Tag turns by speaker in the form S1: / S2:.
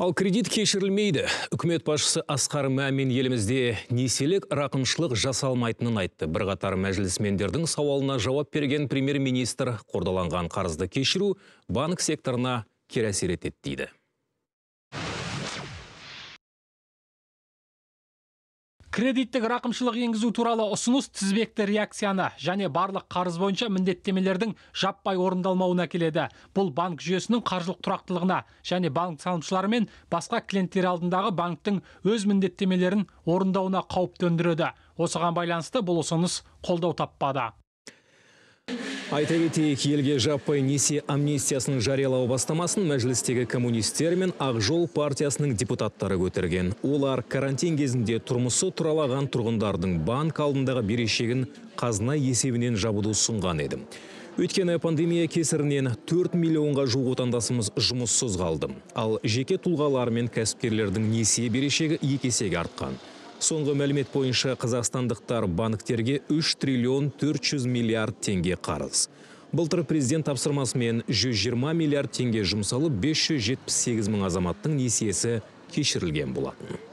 S1: Ал кредит кешірілмейді. Үкімет басшысы Асқар Мәмин елімізде несиелік рақымшылық жасалмайтынын айтты. Бірғатар мәжілісмендердің сауалына жауап берген премьер-министр қордаланған қарызды кешіру банк секторына кері әсер
S2: кредиттік рақымшылық енгізу туралы ұсыныс тізбекті реакцияны және барлық қарыз бойынша міндеттемелердің жаппай орындалмауына келеді. бұл банк жүйесінің қаржылық тұрақтылығына және банк салымшылары мен басқа клиенттер алдындағы банктің өз міндеттемелерін орындауына қауіп төндіреді осыған байланысты бұл ұсыныс қолдау таппады
S1: айта кетейік елге жаппай несие амнистиясын жариялау бастамасын мәжілістегі коммунистер мен ақ партиясының депутаттары көтерген олар карантин кезінде тұрмысы тұралаған тұрғындардың банк алдындағы берешегін қазына есебінен жабуды ұсынған еді өйткені пандемия кесірінен 4 миллионға жуық отандасымыз жұмыссыз қалды ал жеке тұлғалар мен кәсіпкерлердің несие берешегі екі есеге артқан соңғы мәлімет бойынша қазақстандықтар банктерге 3 триллион 400 миллиард теңге қарыз былтыр президент тапсырмасымен 120 миллиард теңге жұмсалып 578 мың азаматтың несиесі кешірілген болатын